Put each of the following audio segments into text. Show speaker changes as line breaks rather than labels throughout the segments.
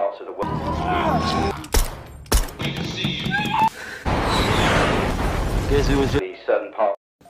parts of the world.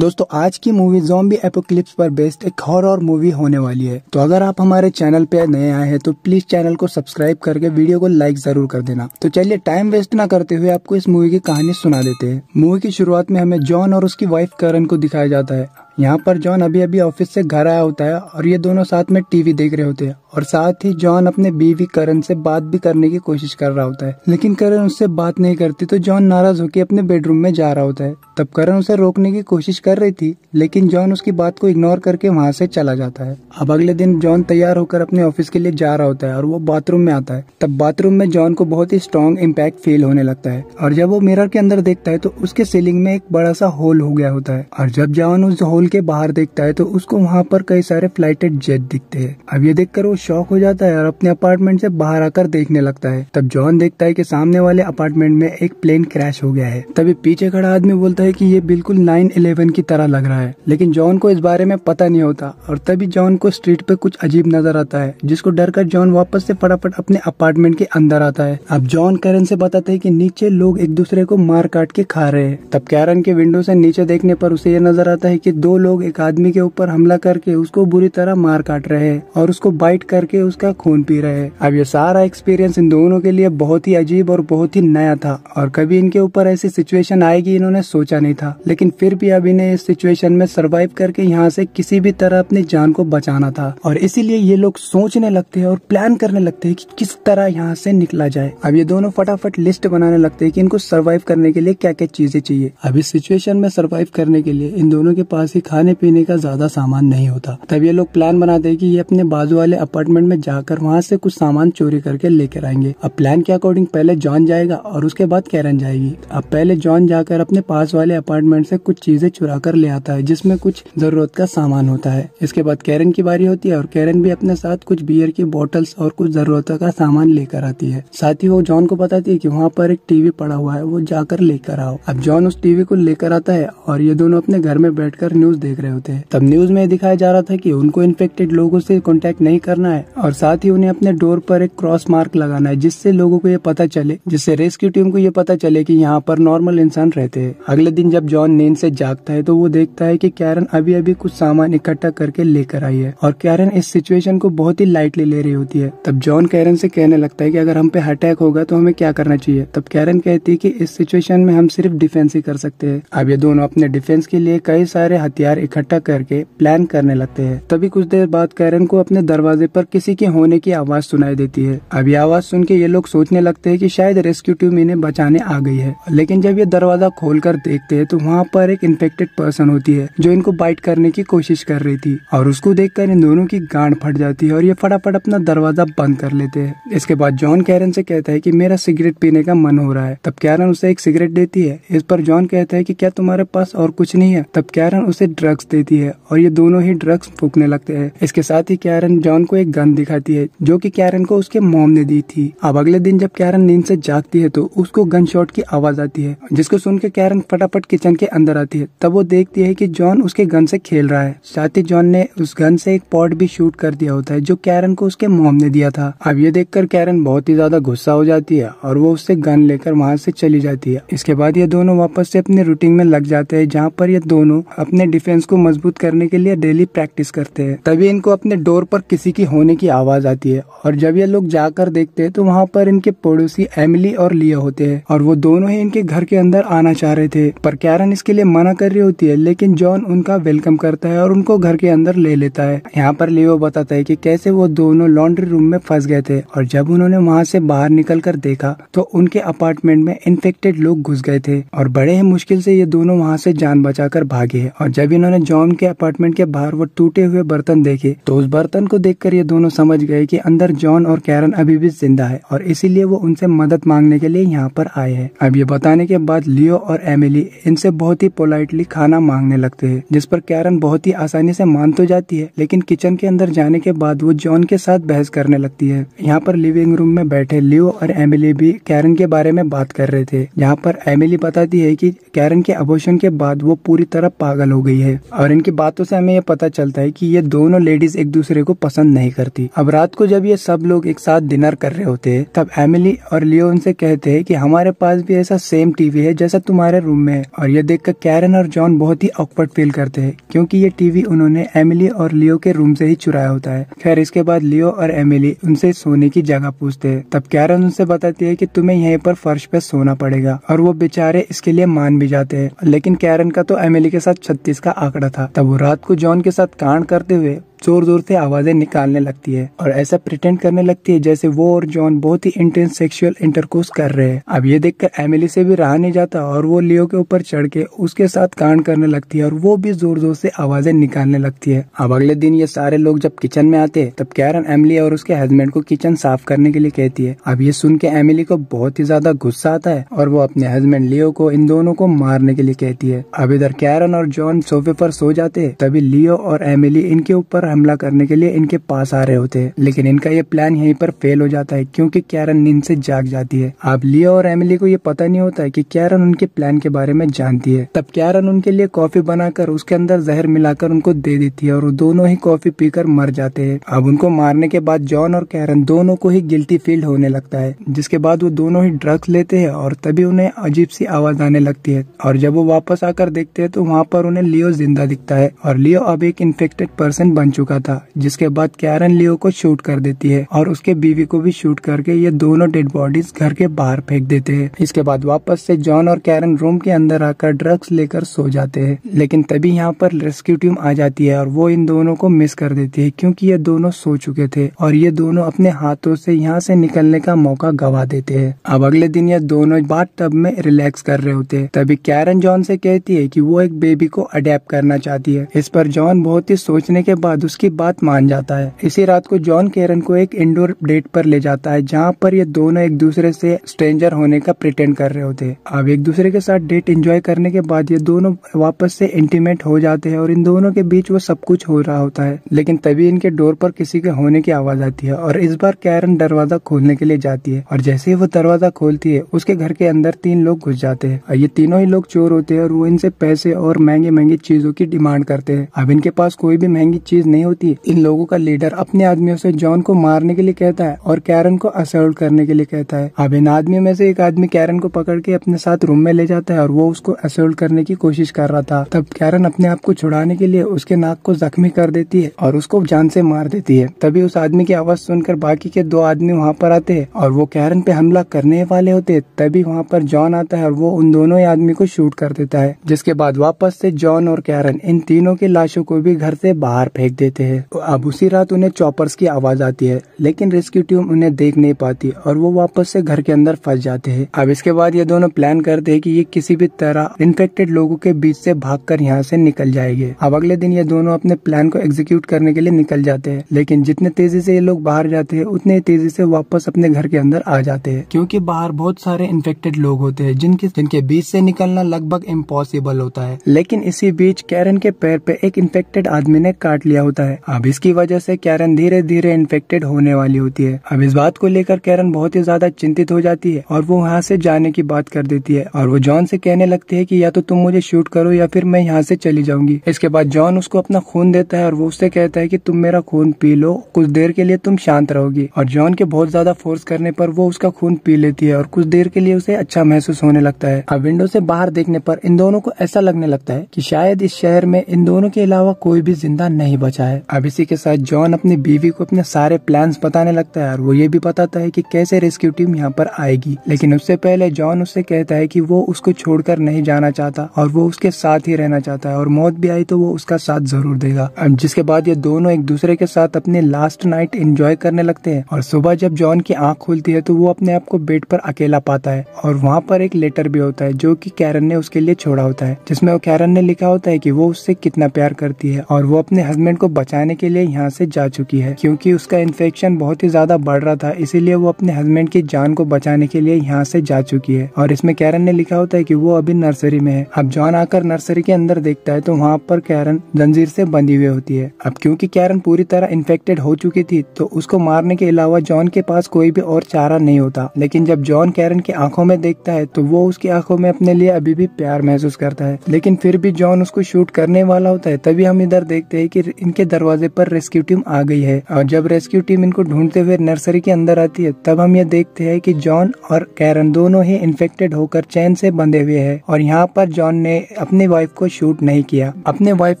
दोस्तों आज की मूवी जोम्बी एपोक्लिप्स पर बेस्ड एक हॉरर मूवी होने वाली है तो अगर आप हमारे चैनल पे नए आए हैं तो प्लीज चैनल को सब्सक्राइब करके वीडियो को लाइक जरूर कर देना तो चलिए टाइम वेस्ट ना करते हुए आपको इस मूवी की कहानी सुना देते हैं मूवी की शुरुआत में हमें जॉन और उसकी वाइफ करन को दिखाया जाता है यहाँ पर जॉन अभी अभी ऑफिस से घर आया होता है और ये दोनों साथ में टीवी देख रहे होते हैं और साथ ही जॉन अपने बीवी करण से बात भी करने की कोशिश कर रहा होता है लेकिन करण उससे बात नहीं करती तो जॉन नाराज होकर अपने बेडरूम में जा रहा होता है तब करण उसे रोकने की कोशिश कर रही थी लेकिन जॉन उसकी बात को इग्नोर करके वहाँ से चला जाता है अब अगले दिन जॉन तैयार होकर अपने ऑफिस के लिए जा रहा होता है और वो बाथरूम में आता है तब बाथरूम में जॉन को बहुत ही स्ट्रॉन्ग इम्पैक्ट फील होने लगता है और जब वो मिरर के अंदर देखता है तो उसके सीलिंग में एक बड़ा सा होल हो गया होता है और जब जॉन उस होल पुल के बाहर देखता है तो उसको वहाँ पर कई सारे फ्लाइटेड जेट दिखते हैं अब ये देखकर वो शौक हो जाता है और अपने अपार्टमेंट से बाहर आकर देखने लगता है तब जॉन देखता है कि सामने वाले अपार्टमेंट में एक प्लेन क्रैश हो गया है तभी पीछे खड़ा आदमी बोलता है की ये बिल्कुल नाइन इलेवन की तरह लग रहा है लेकिन जॉन को इस बारे में पता नहीं होता और तभी जॉन को स्ट्रीट पे कुछ अजीब नजर आता है जिसको डर कर जॉन वापस से फटाफट अपने अपार्टमेंट के अंदर आता है अब जॉन कैरन से बताते हैं कि नीचे लोग एक दूसरे को मार काट के खा रहे हैं तब कैरन के विंडो से नीचे देखने पर उसे ये नजर आता है कि दो लोग एक आदमी के ऊपर हमला करके उसको बुरी तरह मार काट रहे हैं और उसको बाइट करके उसका खून पी रहे हैं अब ये सारा एक्सपीरियंस इन दोनों के लिए बहुत ही अजीब और बहुत ही नया था और कभी इनके ऊपर ऐसी सिचुएशन आएगी इन्होंने सोचा नहीं था लेकिन फिर भी अब इन्हें इस सिचुएशन में सर्वाइव करके यहाँ से किसी भी तरह अपनी जान को बचाना था और इसीलिए ये लोग सोचने लगते है और प्लान करने लगते है की किस तरह यहाँ से निकला जाए अब ये दोनों फटाफट लिस्ट बनाने लगते है की इनको सर्वाइव करने के लिए क्या क्या चीजें चाहिए अब इस सिचुएशन में सर्वाइव करने के लिए इन दोनों के पास एक खाने पीने का ज्यादा सामान नहीं होता तब ये लोग प्लान बनाते हैं कि ये अपने बाजू वाले अपार्टमेंट में जाकर वहाँ से कुछ सामान चोरी करके लेकर आएंगे अब प्लान के अकॉर्डिंग पहले जॉन जाएगा और उसके बाद कैरन जाएगी अब पहले जॉन जाकर अपने पास वाले अपार्टमेंट से कुछ चीजें चुरा कर ले आता है जिसमे कुछ जरूरत का सामान होता है इसके बाद कैरन की बारी होती है और कैरन भी अपने साथ कुछ बियर की बॉटल्स और कुछ जरूरत का सामान लेकर आती है साथ ही वो जॉन को बताती है की वहाँ पर एक टीवी पड़ा हुआ है वो जाकर लेकर आओ अब जॉन उस टीवी को लेकर आता है और ये दोनों अपने घर में बैठकर न्यूज न्यूज देख रहे होते हैं तब न्यूज में दिखाया जा रहा था कि उनको इन्फेक्टेड लोगों से कॉन्टेक्ट नहीं करना है और साथ ही उन्हें अपने डोर पर एक क्रॉस मार्क लगाना है जिससे लोगों को ये पता चले जिससे रेस्क्यू टीम को ये पता चले की यहाँ पर नॉर्मल इंसान रहते हैं अगले दिन जब जॉन नींद से जागता है तो वो देखता है की कैरन अभी अभी कुछ सामान इकट्ठा करके लेकर आई है और कैरन इस सिचुएशन को बहुत ही लाइटली ले रही होती है तब जॉन कैरन से कहने लगता है की अगर हम पे अटैक होगा तो हमें क्या करना चाहिए तब कैरन कहती है की इस सिचुएशन में हम सिर्फ डिफेंस ही कर सकते हैं अब ये दोनों अपने डिफेंस के लिए कई सारे हथियार इकट्ठा करके प्लान करने लगते हैं तभी कुछ देर बाद कैरन को अपने दरवाजे पर किसी के होने की आवाज सुनाई देती है अब आवाज सुन के ये लोग सोचने लगते है की शायद रेस्क्यू टीम इन्हें बचाने आ गई है लेकिन जब ये दरवाजा खोल कर देखते है तो वहाँ पर एक इन्फेक्टेड पर्सन होती है जो इनको बाइट करने की कोशिश कर रही थी और उसको देख इन दोनों की गांड फट जाती है और ये फटाफट अपना दरवाजा बंद कर लेते हैं इसके बाद जॉन कैरन से कहता है कि मेरा सिगरेट पीने का मन हो रहा है तब कैरन उसे एक सिगरेट देती है इस पर जॉन कहता है कि क्या तुम्हारे पास और कुछ नहीं है तब कैरन उसे ड्रग्स देती है और ये दोनों ही ड्रग्स फूकने लगते हैं इसके साथ ही कैरन जॉन को एक गन दिखाती है जो की कैरन को उसके मोम ने दी थी अब अगले दिन जब कैरन नींद से जागती है तो उसको गन शॉट की आवाज आती है जिसको सुन के कैरन फटाफट किचन के अंदर आती है तब वो देखती है की जॉन उसके गन से खेल रहा है साथ ही जॉन ने उस गन से एक पॉट भी शूट कर दिया होता है जो कैरन को उसके मोम ने दिया था अब ये देखकर कैरन बहुत ही ज्यादा गुस्सा हो जाती है और वो उससे गन लेकर वहाँ से चली जाती है इसके बाद ये दोनों वापस से अपने रूटीन में लग जाते हैं जहाँ पर ये दोनों अपने डिफेंस को मजबूत करने के लिए डेली प्रैक्टिस करते हैं तभी इनको अपने डोर पर किसी की होने की आवाज आती है और जब ये लोग जाकर देखते हैं तो वहाँ पर इनके पड़ोसी एमिली और लिया होते हैं और वो दोनों ही इनके घर के अंदर आना चाह रहे थे पर कैरन इसके लिए मना कर रही होती है लेकिन जॉन उनका वेलकम करता है और उनको घर के अंदर ले लेता है यहाँ पर लियो बताता है की कैसे वो दोनों लॉन्ड्री रूम में फंस गए थे और जब उन्होंने वहाँ से बाहर निकल कर देखा तो उनके अपार्टमेंट में इन्फेक्टेड लोग घुस गए थे और बड़े ही मुश्किल से ये दोनों वहाँ से जान बचाकर भागे और जब जब इन्होंने जॉन के अपार्टमेंट के बाहर वो टूटे हुए बर्तन देखे तो उस बर्तन को देख ये दोनों समझ गए की अंदर जॉन और कैरन अभी भी जिंदा है और इसीलिए वो उनसे मदद मांगने के लिए यहाँ पर आए है अब ये बताने के बाद लियो और एमिली इनसे बहुत ही पोलाइटली खाना मांगने लगते है जिस पर कैरन बहुत ही आसानी से मान तो जाती है लेकिन किचन के अंदर जाने के बाद वो जॉन के साथ बहस करने लगती है यहाँ पर लिविंग रूम में बैठे लियो और एमिली भी कैरन के बारे में बात कर रहे थे यहाँ पर एमिली बताती है कि कैरन के अबोशन के बाद वो पूरी तरह पागल हो गई गई है और इनकी बातों से हमें ये पता चलता है कि ये दोनों लेडीज एक दूसरे को पसंद नहीं करती अब रात को जब ये सब लोग एक साथ डिनर कर रहे होते हैं तब एमिली और लियो उनसे कहते हैं कि हमारे पास भी ऐसा सेम टीवी है जैसा तुम्हारे रूम में है और ये देख कर कैरन और जॉन बहुत ही ऑकवर्ड फील करते हैं क्योंकि ये टीवी उन्होंने एमिली और लियो के रूम से ही चुराया होता है खैर इसके बाद लियो और एमिली उनसे सोने की जगह पूछते हैं तब कैरन उनसे बताती है कि तुम्हें यहीं पर फर्श पे सोना पड़ेगा और वो बेचारे इसके लिए मान भी जाते हैं लेकिन कैरन का तो एमिली के साथ छत्तीस का आंकड़ा था तब वो रात को जॉन के साथ कांड करते हुए जोर जोर से आवाजें निकालने लगती है और ऐसा प्रिटेंड करने लगती है जैसे वो और जॉन बहुत ही इंटेंस सेक्सुअल इंटरकोर्स कर रहे हैं अब ये देखकर एमिली से भी रहा नहीं जाता और वो लियो के ऊपर चढ़ के उसके साथ कांड करने लगती है और वो भी जोर जोर से आवाजें निकालने लगती है अब अगले दिन ये सारे लोग जब किचन में आते तब कैरन एमिली और उसके हस्बैंड को किचन साफ करने के लिए कहती है अब ये सुन के एमिली को बहुत ही ज्यादा गुस्सा आता है और वो अपने हस्बैंड लियो को इन दोनों को मारने के लिए कहती है अब इधर कैरन और जॉन सोफे पर सो जाते तभी लियो और एमिली इनके ऊपर पर हमला करने के लिए इनके पास आ रहे होते हैं लेकिन इनका ये प्लान यहीं पर फेल हो जाता है क्योंकि कैरन नींद से जाग जाती है अब लियो और एमिली को ये पता नहीं होता है कि कैरन उनके प्लान के बारे में जानती है तब कैरन उनके लिए कॉफी बनाकर उसके अंदर जहर मिलाकर उनको दे देती है और दोनों ही कॉफी पीकर मर जाते हैं अब उनको मारने के बाद जॉन और कैरन दोनों को ही गिल्टी फील होने लगता है जिसके बाद वो दोनों ही ड्रग्स लेते हैं और तभी उन्हें अजीब सी आवाज आने लगती है और जब वो वापस आकर देखते है तो वहाँ पर उन्हें लियो जिंदा दिखता है और लियो अब एक इन्फेक्टेड पर्सन बन चुका था जिसके बाद कैरन लियो को शूट कर देती है और उसके बीवी को भी शूट करके ये दोनों डेड बॉडीज घर के बाहर फेंक देते हैं इसके बाद वापस से जॉन और कैरन रूम के अंदर आकर ड्रग्स लेकर सो जाते हैं लेकिन तभी यहाँ पर रेस्क्यू टीम आ जाती है और वो इन दोनों को मिस कर देती है क्योंकि ये दोनों सो चुके थे और ये दोनों अपने हाथों से यहाँ से निकलने का मौका गवा देते है अब अगले दिन ये दोनों बात टब में रिलैक्स कर रहे होते है तभी कैरन जॉन से कहती है की वो एक बेबी को अडेप्ट करना चाहती है इस पर जॉन बहुत ही सोचने के बाद उसकी बात मान जाता है इसी रात को जॉन केरन को एक इंडोर डेट पर ले जाता है जहाँ पर ये दोनों एक दूसरे से स्ट्रेंजर होने का प्रिटेंड कर रहे होते हैं अब एक दूसरे के साथ डेट एंजॉय करने के बाद ये दोनों वापस से इंटीमेट हो जाते हैं और इन दोनों के बीच वो सब कुछ हो रहा होता है लेकिन तभी इनके डोर पर किसी के होने की आवाज आती है और इस बार कैरन दरवाजा खोलने के लिए जाती है और जैसे ही वो दरवाजा खोलती है उसके घर के अंदर तीन लोग घुस जाते हैं और ये तीनों ही लोग चोर होते हैं और वो इनसे पैसे और महंगी महंगी चीजों की डिमांड करते हैं अब इनके पास कोई भी महंगी चीज नहीं नहीं होती इन लोगों का लीडर अपने आदमियों से जॉन को मारने के लिए कहता है और कैरन को असोल्ट करने के लिए कहता है अब इन आदमियों में से एक आदमी कैरन को पकड़ के अपने साथ रूम में ले जाता है और वो उसको असोल्ट करने की कोशिश कर रहा था तब कैरन अपने आप को छुड़ाने के लिए उसके नाक को जख्मी कर देती है और उसको जान से मार देती है तभी उस आदमी की आवाज सुनकर बाकी के दो आदमी वहाँ पर आते हैं और वो कैरन पे हमला करने वाले होते हैं तभी वहाँ पर जॉन आता है और वो उन दोनों ही आदमी को शूट कर देता है जिसके बाद वापस से जॉन और कैरन इन तीनों की लाशों को भी घर से बाहर फेंक देते देते हैं तो अब उसी रात उन्हें चॉपर्स की आवाज आती है लेकिन रेस्क्यू टीम उन्हें देख नहीं पाती और वो वापस से घर के अंदर फंस जाते हैं अब इसके बाद ये दोनों प्लान करते हैं कि ये किसी भी तरह इन्फेक्टेड लोगों के बीच से भागकर यहाँ से निकल जाएंगे अब अगले दिन ये दोनों अपने प्लान को एग्जीक्यूट करने के लिए निकल जाते हैं लेकिन जितने तेजी से ये लोग बाहर जाते हैं उतने तेजी से वापस अपने घर के अंदर आ जाते हैं क्योंकि बाहर बहुत सारे इन्फेक्टेड लोग होते हैं जिनके जिनके बीच से निकलना लगभग इम्पॉसिबल होता है लेकिन इसी बीच कैरन के पैर पे एक इन्फेक्टेड आदमी ने काट लिया होता होता है अब इसकी वजह से कैरन धीरे धीरे इन्फेक्टेड होने वाली होती है अब इस बात को लेकर कैरन बहुत ही ज्यादा चिंतित हो जाती है और वो वहाँ से जाने की बात कर देती है और वो जॉन से कहने लगती है की या तो तुम मुझे शूट करो या फिर मैं यहाँ से चली जाऊंगी इसके बाद जॉन उसको अपना खून देता है और वो उससे कहता है की तुम मेरा खून पी लो कुछ देर के लिए तुम शांत रहोगी और जॉन के बहुत ज्यादा फोर्स करने पर वो उसका खून पी लेती है और कुछ देर के लिए उसे अच्छा महसूस होने लगता है अब विंडो से बाहर देखने पर इन दोनों को ऐसा लगने लगता है कि शायद इस शहर में इन दोनों के अलावा कोई भी जिंदा नहीं बचा है अब इसी के साथ जॉन अपनी बीवी को अपने सारे प्लान बताने लगता है और वो ये भी बताता है की कैसे रेस्क्यू टीम यहाँ पर आएगी लेकिन उससे पहले जॉन उससे कहता है की वो उसको छोड़कर नहीं जाना चाहता और वो उसके साथ ही रहना चाहता है और मौत भी आई तो वो उसका साथ जरूर देगा अब जिसके बाद ये दोनों एक दूसरे के साथ अपने लास्ट नाइट एंजॉय करने लगते हैं और सुबह जब जॉन की आंख खुलती है तो वो अपने आप को बेड पर अकेला पाता है और वहाँ पर एक लेटर भी होता है जो कि कैरन ने उसके लिए छोड़ा होता है जिसमें वो कैरन ने लिखा होता है कि वो उससे कितना प्यार करती है और वो अपने हस्बैंड को बचाने के लिए यहाँ से जा चुकी है क्योंकि उसका इन्फेक्शन बहुत ही ज्यादा बढ़ रहा था इसीलिए वो अपने हस्बैंड की जान को बचाने के लिए यहाँ से जा चुकी है और इसमें कैरन ने लिखा होता है की वो अभी नर्सरी में है अब जॉन आकर नर्सरी के अंदर देखता है तो वहाँ पर कैरन जंजीर से बंधी हुई होती है अब क्यूँकी कैरन पूरी तरह इन्फेक्टेड हो चुकी थी तो उसको मारने के अलावा जॉन के पास कोई भी और चारा नहीं होता लेकिन जब जॉन कैरन की आंखों में देखता है तो वो उसकी आंखों में अपने लिए अभी भी प्यार महसूस करता है लेकिन फिर भी जॉन उसको शूट करने वाला होता है तभी हम इधर देखते हैं कि इनके दरवाजे पर रेस्क्यू टीम आ गई है और जब रेस्क्यू टीम इनको ढूंढते हुए नर्सरी के अंदर आती है तब हम ये देखते हैं कि जॉन और कैरन दोनों ही इन्फेक्टेड होकर चैन से बंधे हुए हैं और यहाँ पर जॉन ने अपनी वाइफ को शूट नहीं किया अपने वाइफ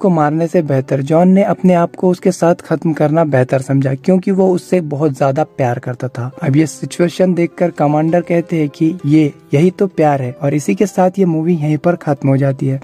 को मारने से बेहतर जॉन ने अपने आप को उसके साथ खत्म करना बेहतर समझा क्योंकि वो उससे बहुत ज्यादा प्यार करता था अब ये सिचुएशन कर कमांडर कहते हैं की ये यही तो प्यार है और इसी के साथ ये मूवी यही पर खत्म हो जाती है